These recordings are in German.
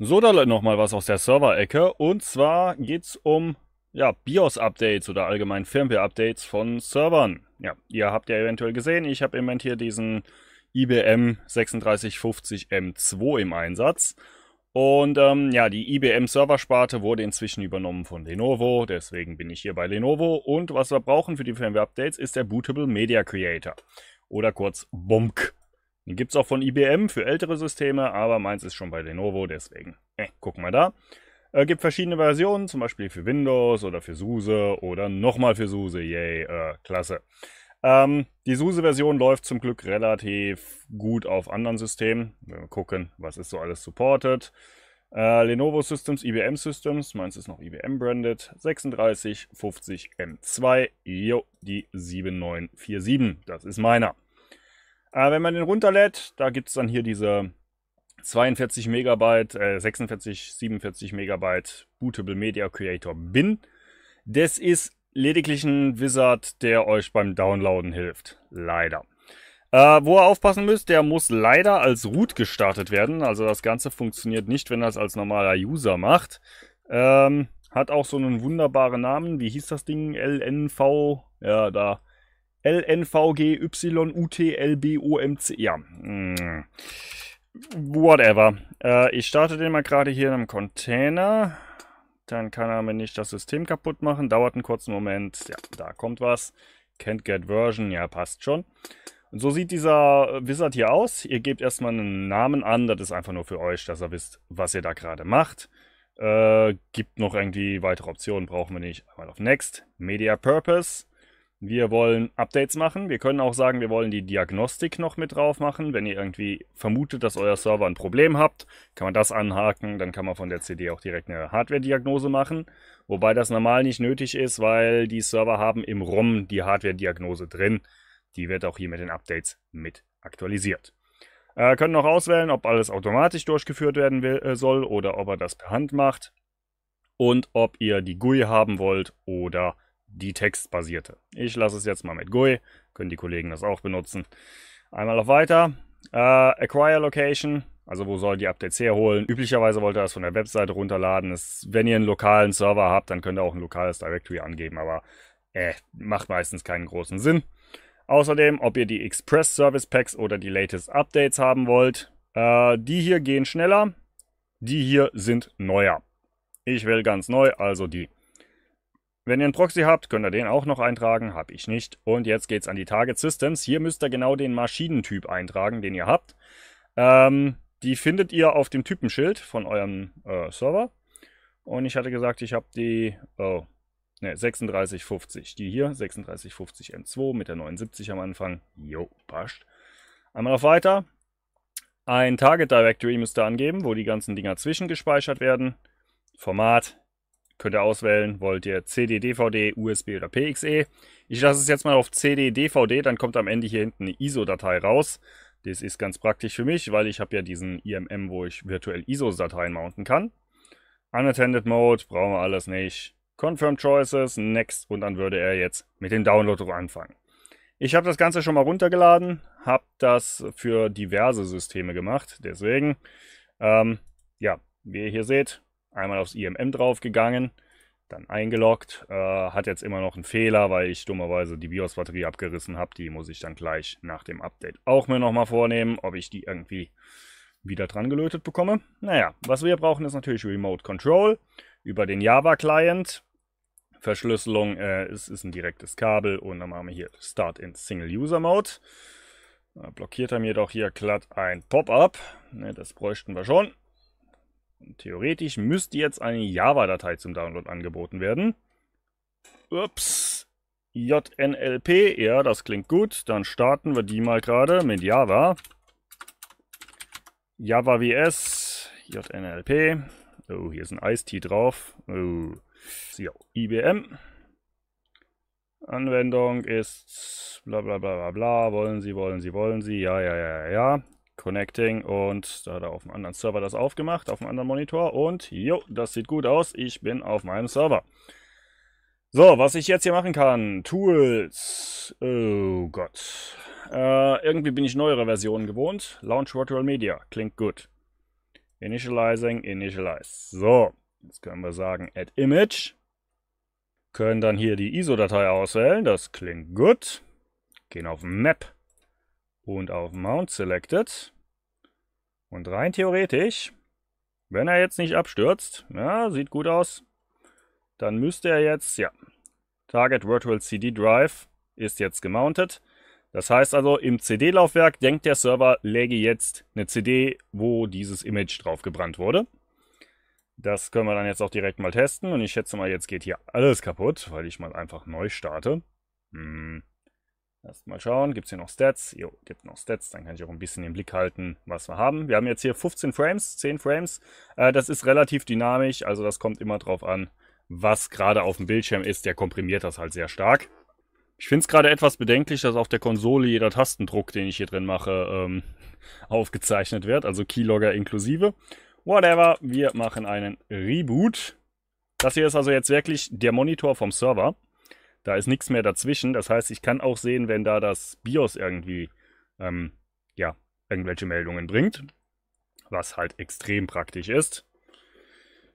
So, da nochmal was aus der Server-Ecke. Und zwar geht es um ja, BIOS-Updates oder allgemein Firmware-Updates von Servern. Ja, ihr habt ja eventuell gesehen, ich habe im Moment hier diesen IBM 3650M2 im Einsatz. Und ähm, ja, die IBM-Serversparte wurde inzwischen übernommen von Lenovo, deswegen bin ich hier bei Lenovo. Und was wir brauchen für die Firmware-Updates ist der Bootable Media Creator oder kurz BOMK gibt es auch von IBM für ältere Systeme, aber meins ist schon bei Lenovo, deswegen äh, gucken wir da. Äh, gibt verschiedene Versionen, zum Beispiel für Windows oder für SUSE oder nochmal für SUSE, yay, äh, klasse. Ähm, die SUSE-Version läuft zum Glück relativ gut auf anderen Systemen. Wenn wir gucken, was ist so alles supported. Äh, Lenovo Systems, IBM Systems, meins ist noch IBM-branded, 3650M2, jo, die 7947, das ist meiner. Äh, wenn man den runterlädt, da gibt es dann hier diese 42 Megabyte, äh, 46, 47 Megabyte Bootable Media Creator Bin. Das ist lediglich ein Wizard, der euch beim Downloaden hilft. Leider. Äh, wo ihr aufpassen müsst, der muss leider als Root gestartet werden. Also das Ganze funktioniert nicht, wenn ihr es als normaler User macht. Ähm, hat auch so einen wunderbaren Namen. Wie hieß das Ding? LNV? Ja, da L-N-V-G-Y-U-T-L-B-O-M-C. Ja. Mm, whatever. Äh, ich starte den mal gerade hier in einem Container. Dann kann er mir nicht das System kaputt machen. Dauert einen kurzen Moment. Ja, da kommt was. Can't get version. Ja, passt schon. Und so sieht dieser Wizard hier aus. Ihr gebt erstmal einen Namen an. Das ist einfach nur für euch, dass ihr wisst, was ihr da gerade macht. Äh, gibt noch irgendwie weitere Optionen. Brauchen wir nicht. Einmal auf Next. Media Purpose. Wir wollen Updates machen. Wir können auch sagen, wir wollen die Diagnostik noch mit drauf machen. Wenn ihr irgendwie vermutet, dass euer Server ein Problem habt, kann man das anhaken. Dann kann man von der CD auch direkt eine Hardware-Diagnose machen. Wobei das normal nicht nötig ist, weil die Server haben im ROM die Hardware-Diagnose drin. Die wird auch hier mit den Updates mit aktualisiert. Äh, können noch auswählen, ob alles automatisch durchgeführt werden will, äh, soll oder ob er das per Hand macht. Und ob ihr die GUI haben wollt oder nicht die textbasierte. Ich lasse es jetzt mal mit GUI, können die Kollegen das auch benutzen. Einmal auf Weiter, äh, Acquire Location, also wo soll die Updates herholen. Üblicherweise wollt ihr das von der Webseite runterladen. Das, wenn ihr einen lokalen Server habt, dann könnt ihr auch ein lokales Directory angeben, aber äh, macht meistens keinen großen Sinn. Außerdem, ob ihr die Express Service Packs oder die Latest Updates haben wollt. Äh, die hier gehen schneller, die hier sind neuer. Ich will ganz neu, also die. Wenn ihr einen Proxy habt, könnt ihr den auch noch eintragen, habe ich nicht. Und jetzt geht's an die Target Systems. Hier müsst ihr genau den Maschinentyp eintragen, den ihr habt. Ähm, die findet ihr auf dem Typenschild von eurem äh, Server. Und ich hatte gesagt, ich habe die oh, ne, 3650. Die hier, 3650 M2 mit der 79 am Anfang. Jo, passt. Einmal auf Weiter. Ein Target Directory müsst ihr angeben, wo die ganzen Dinger zwischengespeichert werden. Format Könnt ihr auswählen, wollt ihr CD, DVD, USB oder PXE. Ich lasse es jetzt mal auf CD, DVD, dann kommt am Ende hier hinten eine ISO-Datei raus. Das ist ganz praktisch für mich, weil ich habe ja diesen IMM, wo ich virtuell ISO-Dateien mounten kann. Unattended Mode brauchen wir alles nicht. Confirm Choices, Next und dann würde er jetzt mit dem Download anfangen. Ich habe das Ganze schon mal runtergeladen, habe das für diverse Systeme gemacht, deswegen, ähm, ja, wie ihr hier seht, einmal aufs IMM draufgegangen, dann eingeloggt. Äh, hat jetzt immer noch einen Fehler, weil ich dummerweise die BIOS-Batterie abgerissen habe. Die muss ich dann gleich nach dem Update auch mir nochmal vornehmen, ob ich die irgendwie wieder dran gelötet bekomme. Naja, was wir brauchen ist natürlich Remote Control über den Java-Client. Verschlüsselung, äh, es ist ein direktes Kabel und dann machen wir hier Start in Single User Mode. Äh, blockiert er mir doch hier glatt ein Pop-up. Ne, das bräuchten wir schon. Theoretisch müsste jetzt eine Java-Datei zum Download angeboten werden. Ups. JNLP, ja, das klingt gut. Dann starten wir die mal gerade mit Java. Java VS, JNLP. Oh, hier ist ein Eistee drauf. Oh. So, IBM. Anwendung ist bla bla bla bla bla. Wollen Sie, wollen Sie, wollen Sie. Ja, ja, ja, ja. Connecting und da hat er auf dem anderen Server das aufgemacht, auf dem anderen Monitor und jo, das sieht gut aus, ich bin auf meinem Server. So, was ich jetzt hier machen kann, Tools, oh Gott, äh, irgendwie bin ich neuere Versionen gewohnt, Launch Virtual Media, klingt gut. Initializing, Initialize, so, jetzt können wir sagen Add Image, können dann hier die ISO-Datei auswählen, das klingt gut, gehen auf Map, und auf Mount Selected. Und rein theoretisch, wenn er jetzt nicht abstürzt, ja, sieht gut aus, dann müsste er jetzt, ja, Target Virtual CD Drive ist jetzt gemountet. Das heißt also, im CD-Laufwerk denkt der Server, läge jetzt eine CD, wo dieses Image drauf gebrannt wurde. Das können wir dann jetzt auch direkt mal testen. Und ich schätze mal, jetzt geht hier alles kaputt, weil ich mal einfach neu starte. Hm. Erstmal schauen, gibt es hier noch Stats? Jo, gibt noch Stats, dann kann ich auch ein bisschen im Blick halten, was wir haben. Wir haben jetzt hier 15 Frames, 10 Frames. Äh, das ist relativ dynamisch, also das kommt immer drauf an, was gerade auf dem Bildschirm ist. Der komprimiert das halt sehr stark. Ich finde es gerade etwas bedenklich, dass auf der Konsole jeder Tastendruck, den ich hier drin mache, ähm, aufgezeichnet wird, also Keylogger inklusive. Whatever, wir machen einen Reboot. Das hier ist also jetzt wirklich der Monitor vom Server. Da ist nichts mehr dazwischen. Das heißt, ich kann auch sehen, wenn da das BIOS irgendwie, ähm, ja, irgendwelche Meldungen bringt. Was halt extrem praktisch ist.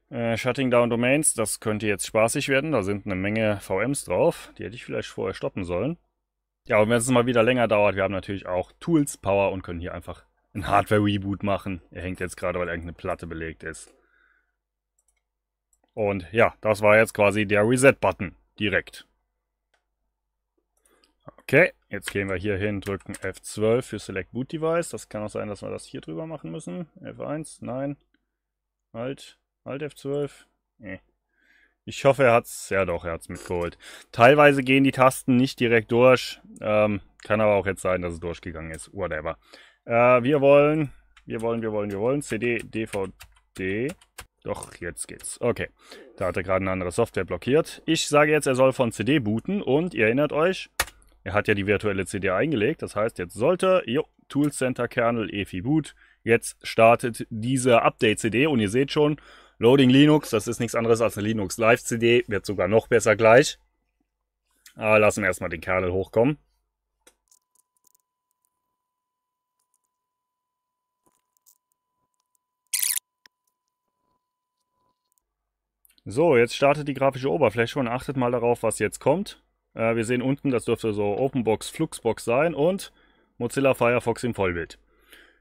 Äh, Shutting Down Domains, das könnte jetzt spaßig werden. Da sind eine Menge VMs drauf. Die hätte ich vielleicht vorher stoppen sollen. Ja, und wenn es mal wieder länger dauert, wir haben natürlich auch Tools, Power und können hier einfach einen Hardware-Reboot machen. Er hängt jetzt gerade, weil irgendeine Platte belegt ist. Und ja, das war jetzt quasi der Reset-Button direkt. Okay, jetzt gehen wir hier hin, drücken F12 für Select Boot Device. Das kann auch sein, dass wir das hier drüber machen müssen. F1, nein. Alt, Alt F12. Nee. Ich hoffe, er hat es, Ja doch, er hat es mitgeholt. Teilweise gehen die Tasten nicht direkt durch. Ähm, kann aber auch jetzt sein, dass es durchgegangen ist. Whatever. Äh, wir wollen, wir wollen, wir wollen, wir wollen. CD, DVD. Doch, jetzt geht's. Okay. Da hat er gerade eine andere Software blockiert. Ich sage jetzt, er soll von CD booten und ihr erinnert euch, er hat ja die virtuelle CD eingelegt, das heißt, jetzt sollte, jo, Tool Center Kernel EFI Boot, jetzt startet diese Update CD und ihr seht schon, Loading Linux, das ist nichts anderes als eine Linux Live CD, wird sogar noch besser gleich. Aber ah, lassen wir erstmal den Kernel hochkommen. So, jetzt startet die grafische Oberfläche und achtet mal darauf, was jetzt kommt. Äh, wir sehen unten, das dürfte so OpenBox, Fluxbox sein und Mozilla Firefox im Vollbild.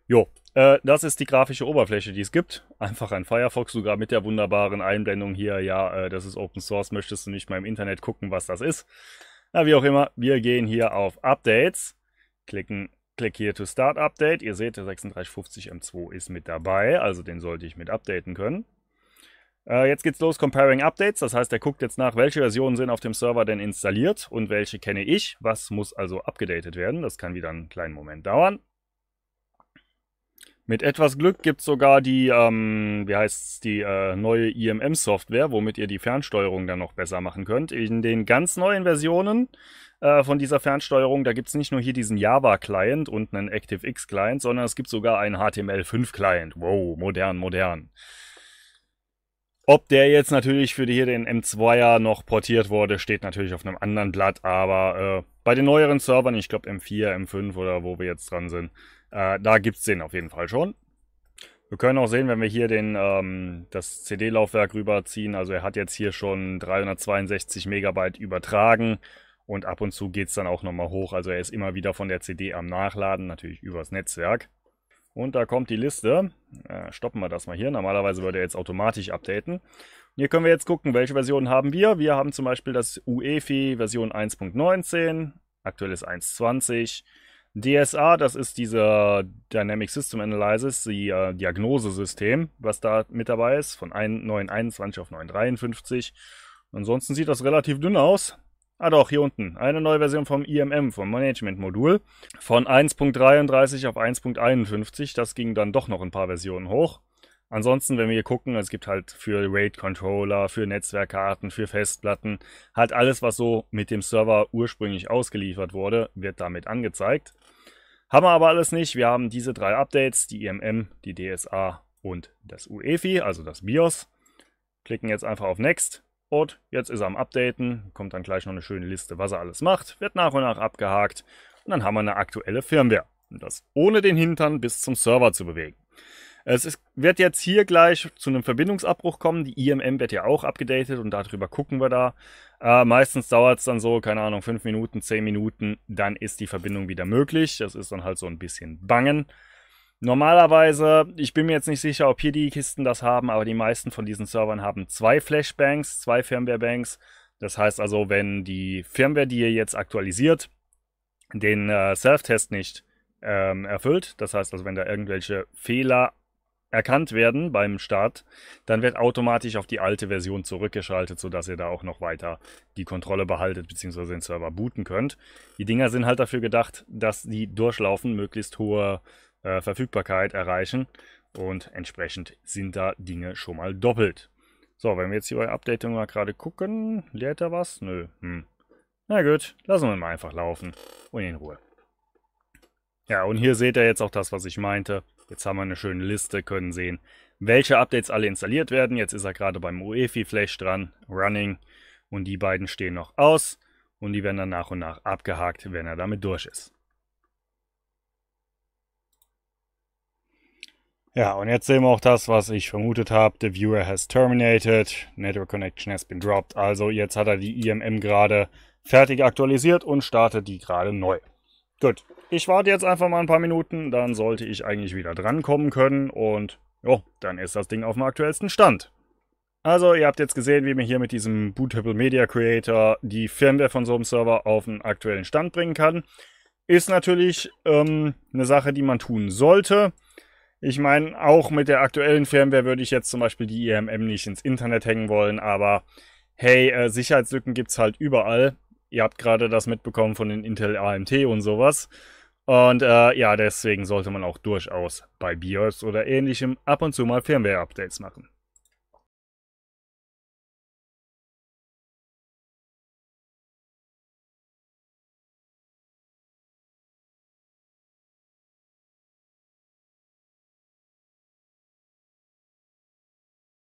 Jo, äh, das ist die grafische Oberfläche, die es gibt. Einfach ein Firefox, sogar mit der wunderbaren Einblendung hier, ja, äh, das ist Open Source, möchtest du nicht mal im Internet gucken, was das ist. Na, wie auch immer, wir gehen hier auf Updates, klicken Click hier to start Update. Ihr seht, der 3650M2 ist mit dabei, also den sollte ich mit updaten können. Äh, jetzt geht's los, Comparing Updates. Das heißt, er guckt jetzt nach, welche Versionen sind auf dem Server denn installiert und welche kenne ich. Was muss also abgedatet werden? Das kann wieder einen kleinen Moment dauern. Mit etwas Glück gibt es sogar die, ähm, wie heißt's, die äh, neue IMM-Software, e womit ihr die Fernsteuerung dann noch besser machen könnt. In den ganz neuen Versionen äh, von dieser Fernsteuerung, da gibt es nicht nur hier diesen Java-Client und einen ActiveX-Client, sondern es gibt sogar einen HTML5-Client. Wow, modern, modern. Ob der jetzt natürlich für hier den M2er noch portiert wurde, steht natürlich auf einem anderen Blatt, aber äh, bei den neueren Servern, ich glaube M4, M5 oder wo wir jetzt dran sind, äh, da gibt es den auf jeden Fall schon. Wir können auch sehen, wenn wir hier den, ähm, das CD-Laufwerk rüberziehen, also er hat jetzt hier schon 362 Megabyte übertragen und ab und zu geht es dann auch nochmal hoch. Also er ist immer wieder von der CD am Nachladen, natürlich übers Netzwerk. Und da kommt die Liste. Äh, stoppen wir das mal hier. Normalerweise würde er jetzt automatisch updaten. Hier können wir jetzt gucken, welche Version haben wir. Wir haben zum Beispiel das UEFI Version 1.19, aktuell ist 1.20. DSA, das ist dieser Dynamic System Analysis, die äh, Diagnosesystem, was da mit dabei ist, von 9.21 auf 9.53. Ansonsten sieht das relativ dünn aus. Ah doch, hier unten. Eine neue Version vom IMM, vom Management-Modul. Von 1.33 auf 1.51. Das ging dann doch noch ein paar Versionen hoch. Ansonsten, wenn wir hier gucken, es gibt halt für RAID-Controller, für Netzwerkkarten, für Festplatten, halt alles, was so mit dem Server ursprünglich ausgeliefert wurde, wird damit angezeigt. Haben wir aber alles nicht. Wir haben diese drei Updates, die IMM, die DSA und das UEFI, also das BIOS. Klicken jetzt einfach auf Next. Und jetzt ist er am Updaten, kommt dann gleich noch eine schöne Liste, was er alles macht, wird nach und nach abgehakt und dann haben wir eine aktuelle Firmware. Und das ohne den Hintern bis zum Server zu bewegen. Es ist, wird jetzt hier gleich zu einem Verbindungsabbruch kommen. Die IMM wird ja auch abgedatet und darüber gucken wir da. Äh, meistens dauert es dann so, keine Ahnung, 5 Minuten, 10 Minuten. Dann ist die Verbindung wieder möglich. Das ist dann halt so ein bisschen Bangen. Normalerweise, ich bin mir jetzt nicht sicher, ob hier die Kisten das haben, aber die meisten von diesen Servern haben zwei Flashbanks, zwei Firmware-Bangs. Das heißt also, wenn die Firmware, die ihr jetzt aktualisiert, den äh, Self-Test nicht ähm, erfüllt, das heißt also, wenn da irgendwelche Fehler erkannt werden beim Start, dann wird automatisch auf die alte Version zurückgeschaltet, sodass ihr da auch noch weiter die Kontrolle behaltet bzw. den Server booten könnt. Die Dinger sind halt dafür gedacht, dass die durchlaufen, möglichst hohe äh, Verfügbarkeit erreichen. Und entsprechend sind da Dinge schon mal doppelt. So, wenn wir jetzt hier bei Update mal gerade gucken, lehrt er was? Nö. Hm. Na gut, lassen wir mal einfach laufen und in Ruhe. Ja, und hier seht ihr jetzt auch das, was ich meinte. Jetzt haben wir eine schöne Liste, können sehen, welche Updates alle installiert werden. Jetzt ist er gerade beim UEFI Flash dran, Running. Und die beiden stehen noch aus. Und die werden dann nach und nach abgehakt, wenn er damit durch ist. Ja, und jetzt sehen wir auch das, was ich vermutet habe. The Viewer has terminated, Network Connection has been dropped. Also jetzt hat er die IMM gerade fertig aktualisiert und startet die gerade neu. Gut, ich warte jetzt einfach mal ein paar Minuten, dann sollte ich eigentlich wieder drankommen können und jo, dann ist das Ding auf dem aktuellsten Stand. Also, ihr habt jetzt gesehen, wie man hier mit diesem Bootable Media Creator die Firmware von so einem Server auf den aktuellen Stand bringen kann. Ist natürlich ähm, eine Sache, die man tun sollte. Ich meine, auch mit der aktuellen Firmware würde ich jetzt zum Beispiel die IMM nicht ins Internet hängen wollen, aber hey, äh, Sicherheitslücken gibt es halt überall. Ihr habt gerade das mitbekommen von den Intel AMT und sowas. Und äh, ja, deswegen sollte man auch durchaus bei BIOS oder ähnlichem ab und zu mal Firmware-Updates machen.